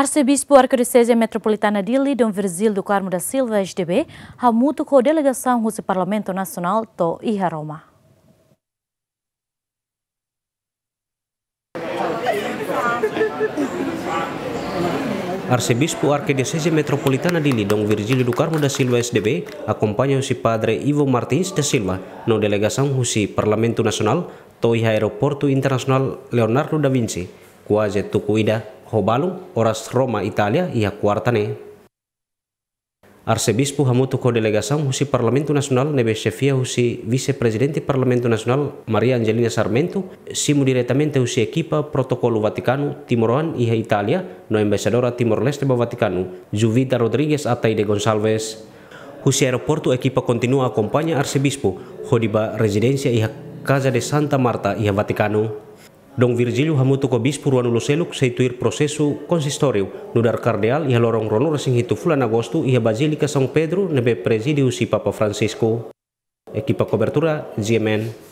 Arcebispo Arquidiocese Metropolitana de Lidon Virgil do Carmo da Silva SDB, Ramuto com delegação do Parlamento Nacional to Roma. Arcebispo Arquidiocese Metropolitana de Dom Virgil do Carmo da Silva SDB acompanha o padre Ivo Martins da Silva na delegação do Parlamento Nacional to Aeroporto Internacional Leonardo da Vinci, quase cuida Hobalung, oras Roma, Italia, ia a quarta Arcebispo Hamuto co husi Parlamento nasional nebe chefia husi vice-presidente Parlamento nasional Maria Angelina Sarmento, simo diretamente husi ekipa protokolu Vatikanu Timoran iha Italia, no embaixadora Timor-Leste do Vaticano, Juvita Rodrigues Ataide Gonçalves. Husi aeroporto ekipa continua akompanya arcebispo, hodiba residência iha Casa de Santa Marta iha Vatikanu. Dong Virgilio hamutu ko por ano Lucelo que seitu prosesu konsistoriu. Nudar kardeal iha lorong rono fulan agosto iha a sang Pedro nebe presidiu si Papa Francisco. Ekipa kobertura, GMN.